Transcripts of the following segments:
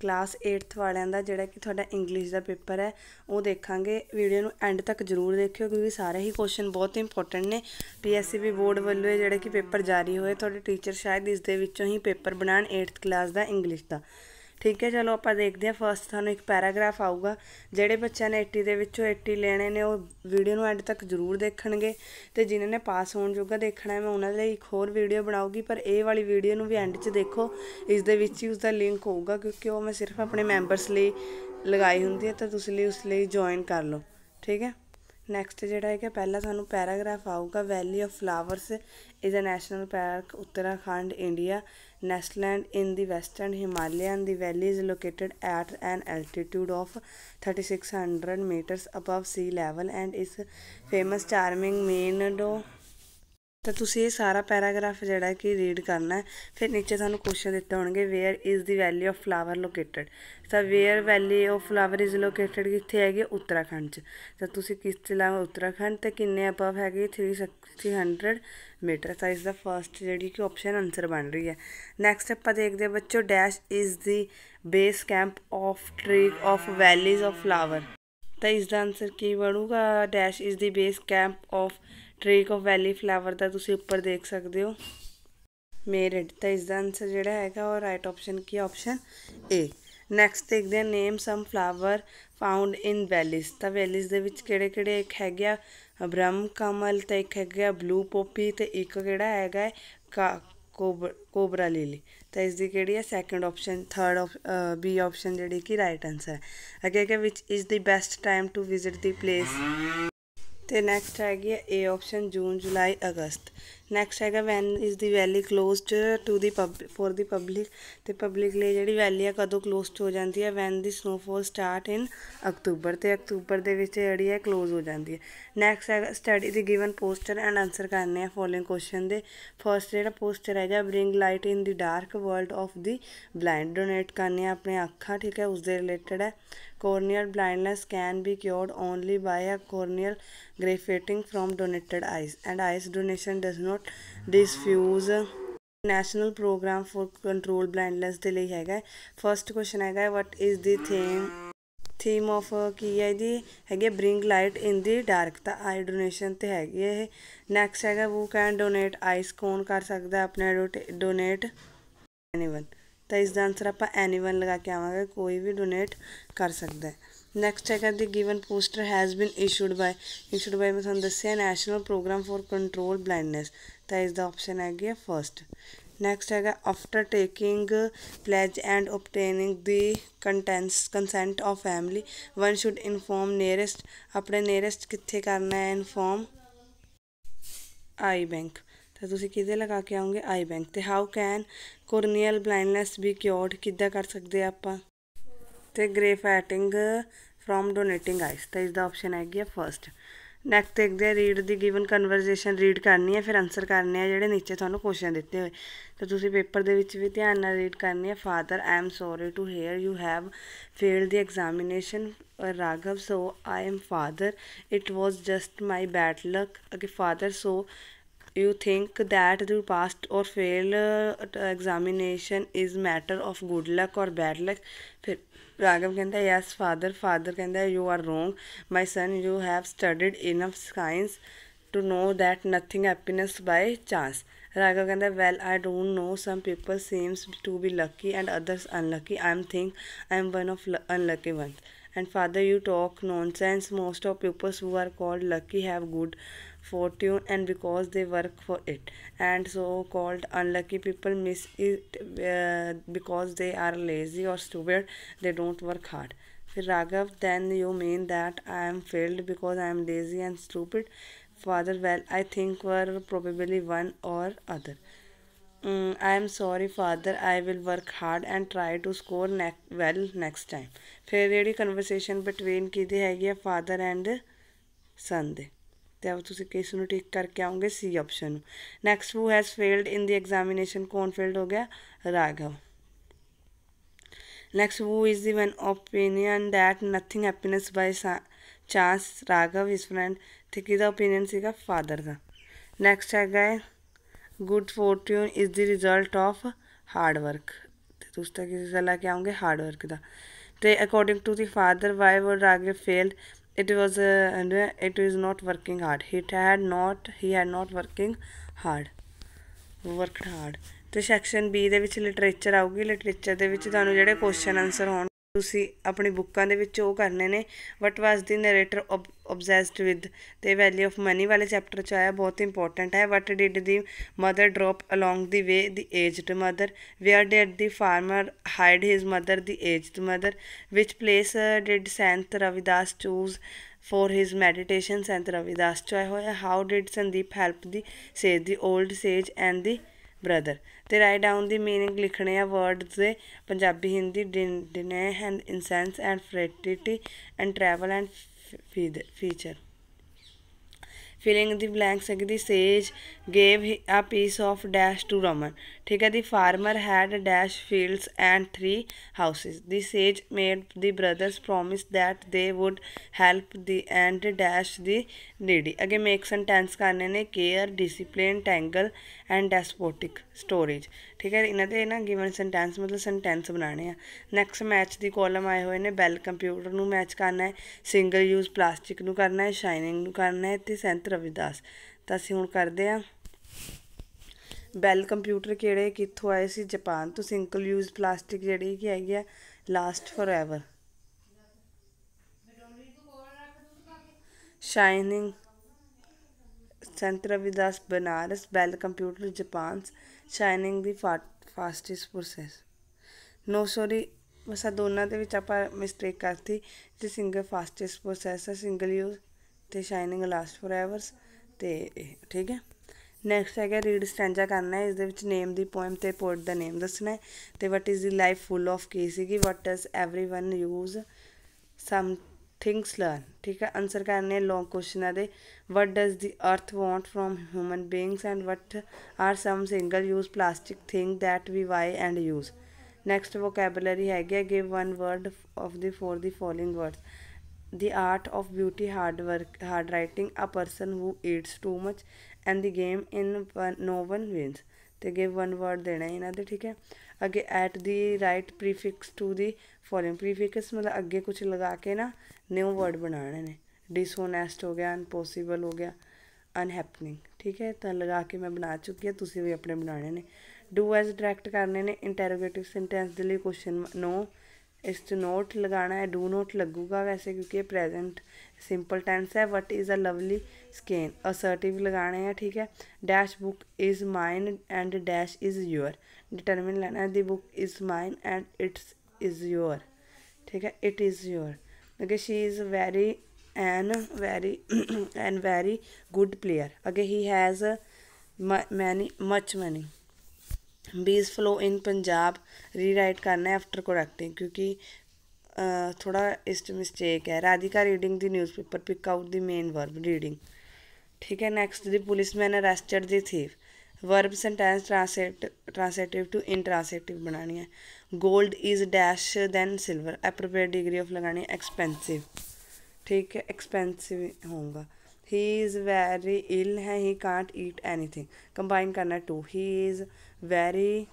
Class 8th ਵਾਲਿਆਂ ਦਾ ਜਿਹੜਾ ਕਿ ਤੁਹਾਡਾ ਇੰਗਲਿਸ਼ ਦਾ ਪੇਪਰ ਹੈ ਉਹ ਦੇਖਾਂਗੇ ਵੀਡੀਓ ਨੂੰ ਐਂਡ ਤੱਕ ਜ਼ਰੂਰ ਦੇਖਿਓ ਕਿਉਂਕਿ ਸਾਰੇ ਹੀ ਕੁਐਸਚਨ ਬਹੁਤ ਇੰਪੋਰਟੈਂਟ ਨੇ ਪੀਐਸਸੀਬੀ ਬੋਰਡ ਵੱਲੋਂ ਇਹ ਜਿਹੜਾ ਕਿ ਪੇਪਰ ਜਾਰੀ ਹੋਏ ਤੁਹਾਡੇ ਟੀਚਰ ਸ਼ਾਇਦ ਇਸ ਦੇ ਵਿੱਚੋਂ ਹੀ ਪੇਪਰ ਬਣਾਣ 8th ਕਲਾਸ ਦਾ ਇੰਗਲਿਸ਼ ਦਾ ਠੀਕ ਹੈ ਚਲੋ ਆਪਾਂ ਦੇਖਦੇ ਹਾਂ ਫਸਟ ਤੁਹਾਨੂੰ ਇੱਕ ਪੈਰਾਗ੍ਰਾਫ ਆਊਗਾ ਜਿਹੜੇ ਬੱਚਿਆਂ ਨੇ 80 ਦੇ ਵਿੱਚੋਂ 80 ਲੈਣੇ ਨੇ ਉਹ ਵੀਡੀਓ ਨੂੰ ਐਂਡ ਤੱਕ ਜ਼ਰੂਰ ਦੇਖਣਗੇ ਤੇ ਜਿਨ੍ਹਾਂ ਨੇ ਪਾਸ ਹੋਣ ਜੋਗਾ ਦੇਖਣਾ ਹੈ ਮੈਂ ਉਹਨਾਂ ਲਈ ਇੱਕ ਹੋਰ ਵੀਡੀਓ ਬਣਾਉਗੀ ਪਰ ਇਹ ਵਾਲੀ ਵੀਡੀਓ ਨੂੰ ਵੀ ਐਂਡ 'ਚ ਦੇਖੋ ਇਸ ਦੇ ਵਿੱਚ ਹੀ ਉਸ ਦਾ ਲਿੰਕ ਹੋਊਗਾ ਕਿਉਂਕਿ ਉਹ ਮੈਂ ਸਿਰਫ ਆਪਣੇ ਮੈਂਬਰਸ ਲਈ ਲਗਾਈ ਹੁੰਦੀ ਹੈ ਤਾਂ ਤੁਸੀਂ ਲਈ ਉਸ ਲਈ ਜੁਆਇਨ ਕਰ ਲਓ ਠੀਕ ਹੈ ਨੈਕਸਟ ਜਿਹੜਾ ਹੈਗਾ ਪਹਿਲਾ ਸਾਨੂੰ ਪੈਰਾਗ੍ਰਾਫ ਆਊਗਾ valley of flowers is a national park Uttarakhand India nestled in the western Himalayan the valley is located at an altitude of 3600 metres above sea level and is famous charming meadow ਤਾਂ ਤੁਸੀਂ ਇਹ ਸਾਰਾ paragraph ਜਿਹੜਾ ਕਿ read ਕਰਨਾ ਫਿਰ ਨੀਚੇ ਤੁਹਾਨੂੰ ਕੁਐਸਚਨ ਦਿੱਤੇ ਹੋਣਗੇ where is the valley of flower located ਤਾਂ where valley of flower is located ਕਿੱਥੇ ਹੈਗੀ ਉੱਤਰਾਖੰਡ 'ਚ ਤਾਂ ਤੁਸੀਂ ਕਿਸ ਜ਼ਿਲ੍ਹਾ ਉੱਤਰਾਖੰਡ ਤੇ ਕਿੰਨੇ ਅਪਵ ਹੈਗੇ 3600 ਮੀਟਰ ਤਾਂ ਇਸ ਦਾ ਫਰਸਟ ਜਿਹੜੀ ਕਿ ਆਪਸ਼ਨ ਆਨਸਰ ਬਣ ਰਹੀ ਹੈ ਨੈਕਸਟ ਆਪਾਂ ਦੇਖਦੇ ਹਾਂ ਬੱਚੋ dash is the base camp of trek of valleys of flower ਤਾਂ ਇਸ ਦਾ ਆਨਸਰ ਕੀ ਬਣੂਗਾ dash is the base camp of trek of valley flower ਦਾ ਤੁਸੀਂ ਉੱਪਰ ਦੇਖ ਸਕਦੇ ਹੋ ਮੇਰਿਟ ਤਾਂ ਇਸ ਦਾ ਆਨਸਰ ਜਿਹੜਾ ਹੈਗਾ ਉਹ ਰਾਈਟ ਆਪਸ਼ਨ ਕੀ ਆਪਸ਼ਨ ਏ ਨੈਕਸਟ ਦੇਖਦੇ ਆ ਨੇਮ ਸਮ ਫਲਾਵਰ ਫਾਊਂਡ ਇਨ ਵੈਲੀਸ ਤਾਂ ਵੈਲੀਸ ਦੇ ਵਿੱਚ ਕਿਹੜੇ ਕਿਹੜੇ ਇੱਕ ਹੈਗਾ ਬ੍ਰਹਮ ਕਮਲ ਤੇ ਇੱਕ ਹੈਗਾ ਬਲੂ ਪੋਪੀ ਤੇ ਇੱਕ ਕਿਹੜਾ ਹੈਗਾ ਕੋਬਰਾ ਲੀਲੀ ਤਾਂ ਇਸ ਦੀ ਕਿਹੜੀ ਹੈ second option third B option ਜਿਹੜੀ ਕਿ ਰਾਈਟ ਆਨਸਰ ਹੈ ਅਗੇ ਕਿ which is the best time to visit the place ਤੇ ਨੈਕਸਟ ਹੈਗੀ ਹੈ A option June July August next ਹੈਗਾ when is the valley closed to the public for the public ਤੇ ਪਬਲਿਕ ਲਈ ਜਿਹੜੀ ਵੈਲੀ ਆ ਕਦੋਂ ক্লোਜ਼ਡ ਹੋ ਜਾਂਦੀ ਹੈ when the snowfall start in October ਤੇ ਅਕਤੂਬਰ ਦੇ ਵਿੱਚ ਜਿਹੜੀ ਹੈ ক্লোਜ਼ ਹੋ ਜਾਂਦੀ ਹੈ ਨੈਕਸਟ ਹੈਗਾ study the given poster and answer ਕਰਨੇ ਆ ਫੋਲੋਇੰਗ ਕੁਐਸਚਨ ਦੇ ਫਰਸਟ ਜਿਹੜਾ ਪੋਸਟਰ ਹੈਗਾ bring light in the dark world of the blind donate ਕਰਨੇ ਆ ਆਪਣੇ ਅੱਖਾਂ ਠੀਕ ਹੈ ਉਸ ਦੇ ਰਿਲੇਟਡ ਹੈ corneal blindness can be cured only by a corneal grafting from donated eyes and eyes donation does not not diffuse national programme for control blindness ਦੇ ਲਈ ਹੈਗਾ ਫਰਸਟ ਕੁਐਸਚਨ ਹੈਗਾ what is the theme theme of ਕੀ ਹੈ ਇਹਦੀ ਹੈਗੇ bring light in the dark ਤਾਂ eye donation ਤੇ ਹੈਗੀ ਇਹ ਨੈਕਸਟ ਹੈਗਾ ਵੂ ਕੈਨ ਡੋਨੇਟ ਆਈਸ ਕੋਨ ਕਰ ਸਕਦਾ ਆਪਣਾ ਡੋਨੇਟ ਐਨੀਵਨ ਤਾਂ ਇਸ ਦਾ ਆਨਸਰ ਆਪਾਂ ਐਨੀਵਨ ਲਗਾ ਕੇ ਆਵਾਂਗੇ ਕੋਈ ਵੀ ਡੋਨੇਟ ਕਰ ਸਕਦਾ ਹੈ ਨੈਕਸਟ ਹੈਗਾ the given poster has been issued by issued by ਮੈਂ ਤੁਹਾਨੂੰ ਦੱਸਿਆ national programme for control blindness ਤਾਂ ਇਸ ਦਾ ਆਪਸ਼ਨ ਹੈਗੀ ਹੈ ਫਰਸਟ ਨੈਕਸਟ ਹੈਗਾ after taking pledge and obtaining the contents consent of family one should inform nearest ਆਪਣੇ ਨੀਅਰੈਸਟ ਕਿੱਥੇ ਕਰਨਾ ਹੈ ਇਨਫੋਰਮ ਆਈ ਬੈਂਕ ਤਾਂ ਤੁਸੀਂ ਕਿਹਦੇ ਲਗਾ ਕੇ ਆਉਂਗੇ ਆਈ ਬੈਂਕ ਤੇ how can corneal blindness be cured ਕਿੱਦਾਂ ਕਰ ਸਕਦੇ ਆਪਾਂ ਤੇ grafting from donating eyes ਤਾਂ ਇਸ ਦਾ ਆਪਸ਼ਨ ਹੈਗੀ ਆ ਫਰਸਟ ਨੈਕਸਟ ਦੇਖਦੇ ਆ read the given conversation read ਕਰਨੀ ਹੈ ਫਿਰ ਆਨਸਰ ਕਰਨੇ ਆ ਜਿਹੜੇ ਨੀਚੇ ਤੁਹਾਨੂੰ ਕੁਐਸਚਨ ਦਿੱਤੇ ਹੋਏ ਤਾਂ ਤੁਸੀਂ ਪੇਪਰ ਦੇ ਵਿੱਚ ਵੀ ਧਿਆਨ ਨਾਲ ਰੀਡ ਕਰਨੀ ਹੈ father I am sorry to hear you have failed the examination Raghav so I am father it was just my bad luck ਅਗੇ father so you think that the passed or fail examination is matter of good luck or bad luck ਫਿਰ ਰਾਗਵ ਕਹਿੰਦਾ yes father father ਕਹਿੰਦਾ you are wrong my son you have studied enough science to know that nothing happiness by chance Raghav ਕਹਿੰਦਾ well I don't know some people seems to be lucky and others unlucky I am think I am one of unlucky one and father you talk nonsense most of pupils who are called lucky have good fortune and because they work for it and so called unlucky people miss it uh, because they are lazy or stupid they don't work hard Raghav, then you mean that I am failed because I am lazy and stupid? Father, well, I think we're probably one or other. I am sorry father I will work hard and try to score well next time ਫਿਰ ਜਿਹੜੀ conversation between ਕਿਹਦੀ ਹੈਗੀ ਆ father and ਸਨ ਦੇ ਤੇ ਆਪ ਤੁਸੀਂ ਕਿਸ ਨੂੰ ਟਿਕ ਕਰਕੇ ਆਉਂਗੇ ਸੀ ਆਪਸ਼ਨ ਨੂੰ next who has failed in the examination ਕੌਣ ਫੇਲਡ ਹੋ ਗਿਆ Raghav next who is the one opinion that nothing happiness by chance Raghav ਇਸ ਫਰੈਂਡ ਤੇ ਕਿਹਦਾ ਓਪੀਨੀਅਨ ਸੀਗਾ ਫਾਦਰ ਦਾ ਨੈਕਸਟ ਹੈਗਾ ਹੈ good fortune is the result of hard work ਤੇ ਤੁਸੀਂ ਤਾਂ ਕਿਸੇ ਦਾ ਲੈ ਕੇ ਆਉਂਗੇ ਹਾਰਡ ਵਰਕ ਦਾ ਤੇ according to the father why were Raghav failed it was it is is working hard hard had had he had had working hard hard worked hard ਤੇ section B ਦੇ ਵਿੱਚ ਲਿਟਰੇਚਰ ਆਊਗੀ ਲਿਟਰੇਚਰ ਦੇ ਵਿੱਚ ਤੁਹਾਨੂੰ ਜਿਹੜੇ ਕੁਐਸਚਨ ਆਨਸਰ ਹੋਣ ਤੁਸੀਂ ਆਪਣੀ ਬੁੱਕਾਂ ਦੇ ਵਿੱਚ ਉਹ ਕਰਨੇ ਨੇ what was the narrator obsessed with ਤੇ ਵੈਲਿਊ ਆਫ ਮਨੀ ਵਾਲੇ ਚੈਪਟਰ ਚ ਆਇਆ ਬਹੁਤ ਇੰਪੋਰਟੈਂਟ ਹੈ what did the mother drop along the way the aged mother where did the farmer hide his mother the aged mother which place did Sant Ravidas choose for his meditation Sant Ravidas ਚ ਆਇਆ ਹੋਇਆ how did Sandeep help the sage the old sage and the brother ਤੇ right down the meaning ਲਿਖਣੇ ਆ words ਦੇ Punjabi Hindi deny and incense and fraternity and travel and feature feeling the blank ਹੈਗੀ the sage gave a piece of dash to Raman ਠੀਕ ਹੈ the farmer had dash fields and 3 houses the sage made the brothers promise that they would help the and dash the needy ਅਗੇ make sentence ਕਰਨੇ ਨੇ care discipline tangle and despotic storage ਠੀਕ ਹੈ ਇਹਨਾਂ ਦੇ ਨਾ ਗਿਵਨ ਸੈਂਟੈਂਸ ਮਤਲਬ sentence ਬਣਾਣੇ ਆ ਨੈਕਸਟ ਮੈਚ ਦੀ ਕਾਲਮ ਆਏ ਹੋਏ ਨੇ ਬੈਲ ਕੰਪਿਊਟਰ ਨੂੰ ਮੈਚ ਕਰਨਾ ਹੈ ਸਿੰਗਲ ਯੂਜ਼ ਪਲਾਸਟਿਕ ਨੂੰ ਕਰਨਾ ਹੈ ਸ਼ਾਈਨਿੰਗ ਨੂੰ ਕਰਨਾ ਹੈ ਤੇ ਸੰਤ ਰਵਿਦਾਸ ਤਾਂ ਅਸੀਂ ਹੁਣ ਕਰਦੇ ਆ ਬੈਲ ਕੰਪਿਊਟਰ ਕਿਹੜੇ ਕਿੱਥੋਂ ਆਏ ਸੀ ਜਾਪਾਨ ਤੋਂ ਸਿੰਗਲ ਯੂਜ਼ ਪਲਾਸਟਿਕ ਜਿਹੜੀ ਕਿ ਹੈਗੀ ਆ last forever shining Sant Ravidas Banaras bell computer Japan shining the fastest process no sorry ਵਸਾ ਦੋਨਾਂ ਦੇ ਵਿੱਚ ਆਪਾਂ ਮਿਸਟੇਕ ਕਰਤੀ ਤੇ ਸਿੰਗਲ ਫਾਸਟੈਸਟ ਪ੍ਰੋਸੈਸ ਹੈ ਸਿੰਗਲ ਯੂਜ਼ ਤੇ ਸ਼ਾਈਨਿੰਗ ਲਾਸਟ ਫੋਰ ਐਵਰਸ ਤੇ ਠੀਕ ਹੈ ਨੈਕਸਟ ਹੈਗਾ ਰੀਡ ਸਟੈਂਜਾ ਕਰਨਾ ਹੈ ਇਸ ਦੇ ਵਿੱਚ ਨੇਮ ਦੀ ਪੋਇਮ ਤੇ ਪੋਰਟ ਦਾ ਨੇਮ ਦੱਸਣਾ ਹੈ ਤੇ what is the life full of ਕੀ ਸੀਗੀ what does everyone use some things learn ਠੀਕ ਹੈ ਆਨਸਰ ਕਰਨੇ ਲੌਂਗ ਕੁਐਸਚਨਾਂ ਦੇ ਵਾਟ does the earth want from human beings and what are some single use plastic thing that we why and use next vocabulary ਹੈਗੀ give one word of the for the following words the art of beauty hard work hard writing a person who eats too much and the game in no one wins ਤੇ give one word ਦੇਣਾ ਇਹਨਾਂ ਦੇ ਠੀਕ ਹੈ ਅੱਗੇ at the right prefix to the foreign prefix मतलब अगे कुछ लगा के ना न्यू वर्ड बनाने ने डिसोनैसट हो गया अनपोसीबल हो गया अनहैपनिंग ठीक है तो लगा के मैं बना चुकी हूँ तुम्हें भी अपने बनाने ने डू एज डायरैक्ट करने ने इंटेरोगेटिव सेंटेंस के लिए क्वेश्चन नो इस नोट लगाना है डू नोट लगेगा वैसे क्योंकि प्रेजेंट सिंपल टेंस है what is a lovely scene assertive लगाने हैं ठीक है dash book is mine and dash is your determine लेना है the book is mine and it's is your ठीक है इट इज़ योर देखिए she is very an very an very good player अगे he has many much money bees flow in Punjab rewrite करना है after correcting क्योंकि थोड़ा इस mistake है Radhika reading the newspaper pick out the main verb reading ठीक है next the police man arrested the thief verb sentence translate translative to intranslative बनानी है gold is dash than silver appropriate degree of लगाने expensive ठीक है expensive होगा he is very ill है he can't eat any thing combine करना two he is very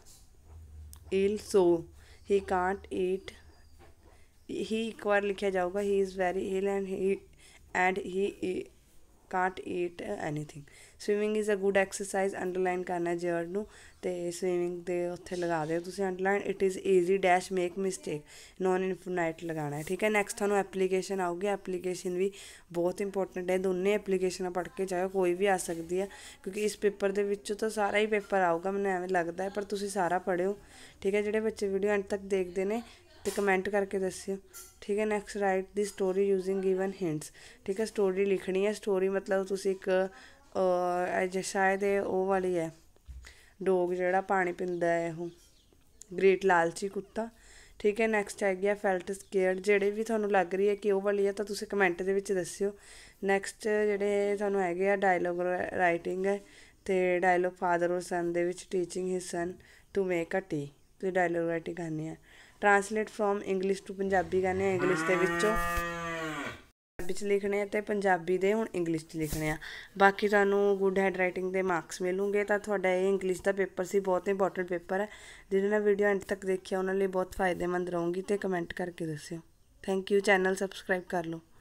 ill so he can't eat he एक बार लिखा जाऊगा ही is very ill and he and he can't eat anything swimming is a good exercise underline ਕਰਨਾ ਜਰ ਨੂੰ ਤੇ swimming ਦੇ ਉੱਥੇ ਲਗਾ ਦਿਓ ਤੁਸੀਂ underline it is easy dash make mistake non infinite ਲਗਾਣਾ ਹੈ ਠੀਕ ਹੈ ਨੈਕਸਟ ਤੁਹਾਨੂੰ ਐਪਲੀਕੇਸ਼ਨ ਆਉਗੀ ਐਪਲੀਕੇਸ਼ਨ ਵੀ ਬਹੁਤ ਇੰਪੋਰਟੈਂਟ ਹੈ ਦੋਨੇ ਐਪਲੀਕੇਸ਼ਨਾਂ ਪੜ੍ਹ ਕੇ ਜਾਓ ਕੋਈ ਵੀ ਆ ਸਕਦੀ ਹੈ ਕਿਉਂਕਿ ਇਸ ਪੇਪਰ ਦੇ ਵਿੱਚੋਂ ਤਾਂ ਸਾਰਾ ਹੀ ਪੇਪਰ ਆਊਗਾ ਮੈਨੂੰ ਐਵੇਂ ਲੱਗਦਾ ਹੈ ਪਰ ਤੁਸੀਂ ਸਾਰਾ ਪੜਿਓ ਠੀਕ ਹੈ ਜਿਹੜੇ ਬੱਚੇ ਵੀਡੀਓ ਐਂਡ ਤੱਕ ਦੇਖਦੇ ਨੇ ਤੇ ਕਮੈਂਟ ਕਰਕੇ ਦੱਸਿਓ ਠੀਕ ਹੈ next write the story using given hints ਠੀਕ ਹੈ ਸਟੋਰੀ ਲਿਖਣੀ ਹੈ ਸਟੋਰੀ ਮਤਲਬ ਤੁਸੀਂ ਇੱਕ ਅ ਸ਼ਾਇਦ ਇਹ ਉਹ ਵਾਲੀ ਹੈ ਡੋਗ ਜਿਹੜਾ ਪਾਣੀ ਪਿੰਦਾ ਹੈ ਉਹ ਗ੍ਰੇਟ ਲਾਲਚੀ ਕੁੱਤਾ ਠੀਕ ਹੈ ਨੈਕਸਟ ਆ ਗਿਆ ਫੈਲਟ ਸਕੇਅਰਡ ਜਿਹੜੇ ਵੀ ਤੁਹਾਨੂੰ ਲੱਗ ਰਹੀ ਹੈ ਕਿ ਉਹ ਵਾਲੀ ਹੈ ਤਾਂ ਤੁਸੀਂ ਕਮੈਂਟ ਦੇ ਵਿੱਚ ਦੱਸਿਓ ਨੈਕਸਟ ਜਿਹੜੇ ਤੁਹਾਨੂੰ ਹੈਗੇ ਆ ਡਾਇਲੋਗ ਰਾਈਟਿੰਗ ਹੈ ਤੇ ਡਾਇਲੋਗ ਫਾਦਰ ਔਰ ਸਨ ਦੇ ਵਿੱਚ teaching his son to make a tea ਤੇ ਡਾਇਲੋਗ ਰਾਈਟਿੰਗ ਕਰਨੀ ਹੈ translate from English to Punjabi ਕਰਨੇ ਆ ਇੰਗਲਿਸ਼ ਦੇ ਵਿੱਚੋਂ ਵਿੱਚ ਲਿਖਣੇ ਆ ਤੇ ਪੰਜਾਬੀ ਦੇ ਹੁਣ ਇੰਗਲਿਸ਼ 'ਚ ਲਿਖਣੇ ਆ ਬਾਕੀ ਤੁਹਾਨੂੰ ਗੁੱਡ ਹੈਡ ਰਾਈਟਿੰਗ ਦੇ ਮਾਰਕਸ ਮਿਲੂਗੇ ਤਾਂ ਤੁਹਾਡਾ ਇਹ ਇੰਗਲਿਸ਼ ਦਾ ਪੇਪਰ ਸੀ ਬਹੁਤ ਇੰਪੋਰਟੈਂਟ ਪੇਪਰ ਹੈ ਜਿਹਨਾਂ ਨੇ ਵੀਡੀਓ ਐਂਡ ਤੱਕ ਦੇਖਿਆ ਉਹਨਾਂ ਲਈ ਬਹੁਤ ਫਾਇਦੇਮੰਦ ਰਹੂੰਗੀ ਤੇ ਕਮੈਂਟ ਕਰਕੇ ਦੱਸਿਓ ਥੈਂਕ ਯੂ ਚੈਨਲ ਸਬਸਕ੍ਰਾਈਬ ਕਰ ਲਓ